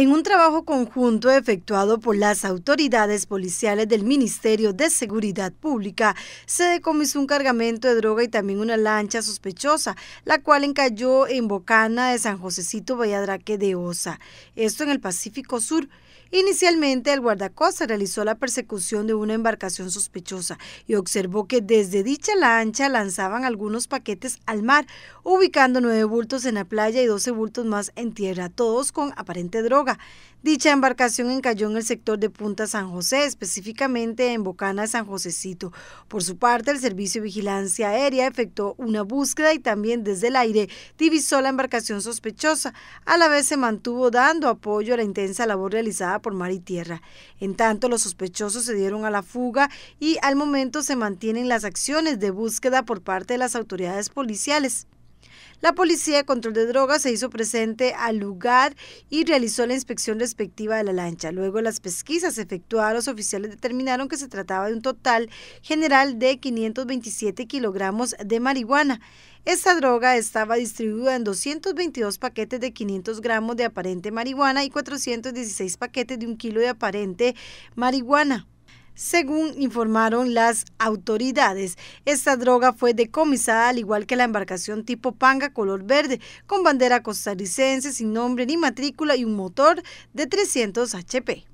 En un trabajo conjunto efectuado por las autoridades policiales del Ministerio de Seguridad Pública, se decomisó un cargamento de droga y también una lancha sospechosa, la cual encalló en Bocana de San Josecito Valladraque de Osa, esto en el Pacífico Sur. Inicialmente, el guardacosta realizó la persecución de una embarcación sospechosa y observó que desde dicha lancha lanzaban algunos paquetes al mar, ubicando nueve bultos en la playa y doce bultos más en tierra, todos con aparente droga. Dicha embarcación encalló en el sector de Punta San José, específicamente en Bocana San Josecito. Por su parte, el Servicio de Vigilancia Aérea efectuó una búsqueda y también desde el aire divisó la embarcación sospechosa. A la vez se mantuvo dando apoyo a la intensa labor realizada por mar y tierra. En tanto, los sospechosos se dieron a la fuga y al momento se mantienen las acciones de búsqueda por parte de las autoridades policiales. La Policía de Control de Drogas se hizo presente al lugar y realizó la inspección respectiva de la lancha. Luego las pesquisas efectuadas, los oficiales determinaron que se trataba de un total general de 527 kilogramos de marihuana. Esta droga estaba distribuida en 222 paquetes de 500 gramos de aparente marihuana y 416 paquetes de un kilo de aparente marihuana. Según informaron las autoridades, esta droga fue decomisada al igual que la embarcación tipo Panga color verde, con bandera costarricense sin nombre ni matrícula y un motor de 300 HP.